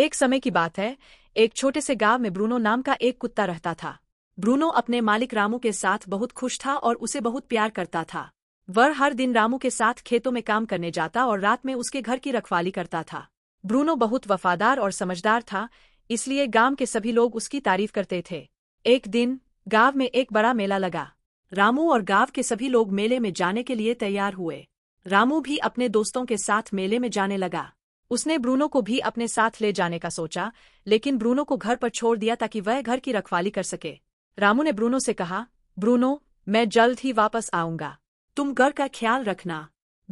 एक समय की बात है एक छोटे से गांव में ब्रूनो नाम का एक कुत्ता रहता था ब्रूनो अपने मालिक रामू के साथ बहुत खुश था और उसे बहुत प्यार करता था वह हर दिन रामू के साथ खेतों में काम करने जाता और रात में उसके घर की रखवाली करता था ब्रूनो बहुत वफादार और समझदार था इसलिए गांव के सभी लोग उसकी तारीफ करते थे एक दिन गांव में एक बड़ा मेला लगा रामू और गांव के सभी लोग मेले में जाने के लिए तैयार हुए रामू भी अपने दोस्तों के साथ मेले में जाने लगा उसने ब्रूनो को भी अपने साथ ले जाने का सोचा लेकिन ब्रूनो को घर पर छोड़ दिया ताकि वह घर की रखवाली कर सके रामू ने ब्रूनो से कहा ब्रूनो मैं जल्द ही वापस आऊंगा तुम घर का ख्याल रखना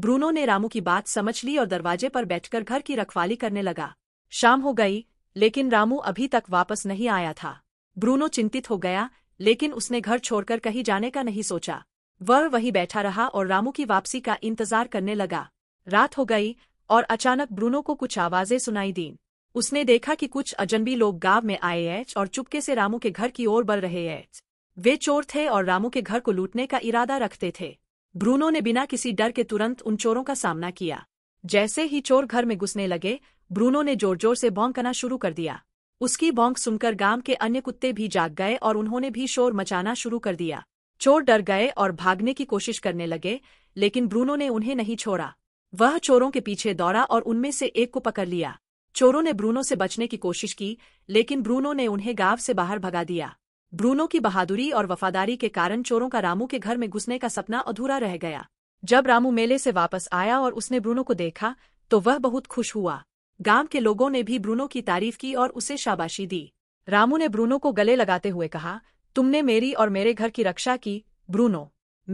ब्रूनो ने रामू की बात समझ ली और दरवाजे पर बैठकर घर की रखवाली करने लगा शाम हो गई लेकिन रामू अभी तक वापस नहीं आया था ब्रूनो चिंतित हो गया लेकिन उसने घर छोड़कर कहीं जाने का नहीं सोचा वह वहीं बैठा रहा और रामू की वापसी का इंतजार करने लगा रात हो गई और अचानक ब्रूनो को कुछ आवाजें सुनाई दीं उसने देखा कि कुछ अजनबी लोग गांव में आए हैं और चुपके से रामू के घर की ओर बढ़ रहे हैं वे चोर थे और रामू के घर को लूटने का इरादा रखते थे ब्रूनो ने बिना किसी डर के तुरंत उन चोरों का सामना किया जैसे ही चोर घर में घुसने लगे ब्रूनो ने जोर जोर से करना शुरू कर दिया उसकी भौंक सुनकर गांव के अन्य कुत्ते भी जाग गए और उन्होंने भी शोर मचाना शुरू कर दिया चोर डर गए और भागने की कोशिश करने लगे लेकिन ब्रूनो ने उन्हें नहीं छोड़ा वह चोरों के पीछे दौड़ा और उनमें से एक को पकड़ लिया चोरों ने ब्रूनो से बचने की कोशिश की लेकिन ब्रूनो ने उन्हें गांव से बाहर भगा दिया ब्रूनो की बहादुरी और वफादारी के कारण चोरों का रामू के घर में घुसने का सपना अधूरा रह गया जब रामू मेले से वापस आया और उसने ब्रूनो को देखा तो वह बहुत खुश हुआ गांव के लोगों ने भी ब्रूनो की तारीफ की और उसे शाबाशी दी रामू ने ब्रूनो को गले लगाते हुए कहा तुमने मेरी और मेरे घर की रक्षा की ब्रूनो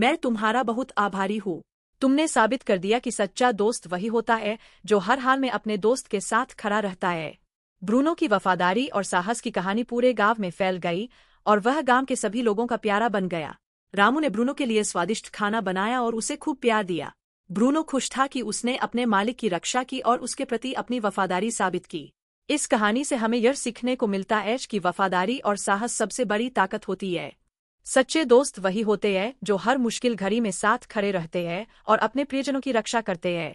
मैं तुम्हारा बहुत आभारी हूँ तुमने साबित कर दिया कि सच्चा दोस्त वही होता है जो हर हाल में अपने दोस्त के साथ खड़ा रहता है ब्रूनो की वफादारी और साहस की कहानी पूरे गांव में फैल गई और वह गांव के सभी लोगों का प्यारा बन गया रामू ने ब्रूनो के लिए स्वादिष्ट खाना बनाया और उसे खूब प्यार दिया ब्रूनो खुश था कि उसने अपने मालिक की रक्षा की और उसके प्रति अपनी वफादारी साबित की इस कहानी से हमें यह सीखने को मिलता है कि वफादारी और साहस सबसे बड़ी ताकत होती है सच्चे दोस्त वही होते हैं जो हर मुश्किल घड़ी में साथ खड़े रहते हैं और अपने प्रियजनों की रक्षा करते हैं